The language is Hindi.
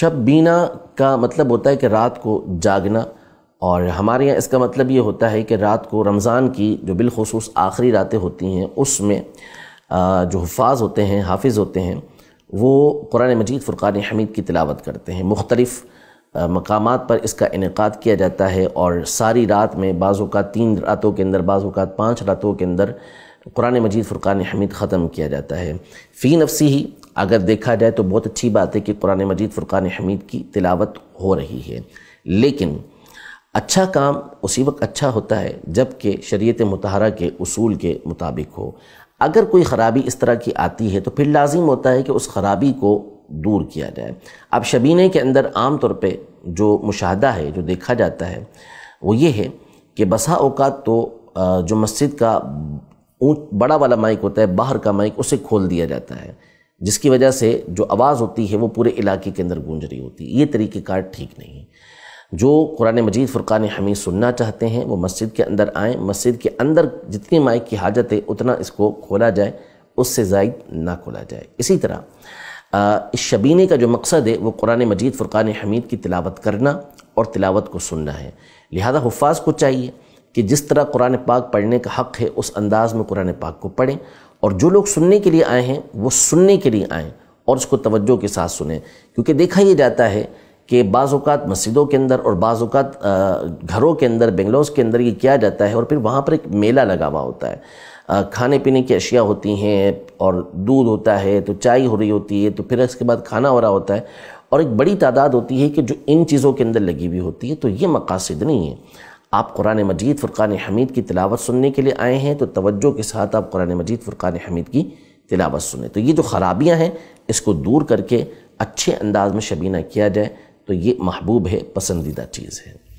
शब बीना का मतलब होता है कि रात को जागना और हमारे यहाँ इसका मतलब ये होता है कि रात को रमज़ान की जो बिलखसूस आखिरी रातें होती हैं उसमें जो हफाज होते हैं हाफिज़ होते हैं वो कुरान मजीद फ़ुरक़ान हमीद की तिलावत करते हैं मुख्तलफ़ मकाम पर इसका इनका किया जाता है और सारी रात में बाज़ का तीन रातों के अंदर बाज़ पाँच रातों के अंदर कुरान मजीद फ़ुरक़ान हमीद ख़त्म किया जाता है फ़ी नफसी ही अगर देखा जाए तो बहुत अच्छी बात है कि कुरान मजीद फ़ुरक़ान हमीद की तिलावत हो रही है लेकिन अच्छा काम उसी वक्त अच्छा होता है जबकि शरीयत मतहरा के उसूल के मुताबिक हो अगर कोई ख़राबी इस तरह की आती है तो फिर लाजिम होता है कि उस खराबी को दूर किया जाए अब शबीने के अंदर आम तौर पर जो मुशाहदा है जो देखा जाता है वो ये है कि बसा अवकात तो जो मस्जिद का ऊँच बड़ा वाला माइक होता है बाहर का माइक उसे खोल दिया जाता है जिसकी वजह से जो आवाज़ होती है वो पूरे इलाके के अंदर गूंज रही होती है ये तरीक़ेकार ठीक नहीं है जो कुरान मजीद फ़ुरक़ान हमीद सुनना चाहते हैं वो मस्जिद के अंदर आएँ मस्जिद के अंदर जितनी माइक की हाजत है उतना इसको खोला जाए उससे जायद ना खोला जाए इसी तरह इस शबीने का जो मकसद है वो कुरान मजीद फ़ुरक़ान हमीद की तिलावत करना और तिलावत को सुनना है लिहाजा हफाज को चाहिए कि जिस तरह कुरान पाक पढ़ने का हक़ है उस अंदाज़ में कुरान पाक को पढ़ें और जो लोग सुनने के लिए आए हैं वो सुनने के लिए आएँ और उसको तवज्जो के साथ सुने क्योंकि देखा ये जाता है कि बाज़ात मस्जिदों के अंदर और बाज़ात घरों के अंदर बेंगलोर के अंदर ये किया जाता है और फिर वहाँ पर एक मेला लगा हुआ होता है खाने पीने की अशिया होती हैं और दूध होता है तो चाय हो रही होती है तो फिर इसके बाद खाना हो रहा होता है और एक बड़ी तादाद होती है कि जो इन चीज़ों के अंदर लगी हुई होती है तो ये मकासद नहीं है आप कुरान मजीद फ़ुरान हमीद की तिलावत सुनने के लिए आए हैं तो तवज्जो के साथ आप कुरान मजीद फ़ुरक़ान हमीद की तिलावत सुने तो ये जो ख़राबियाँ हैं इसको दूर करके अच्छे अंदाज में शबीना किया जाए तो ये महबूब है पसंदीदा चीज़ है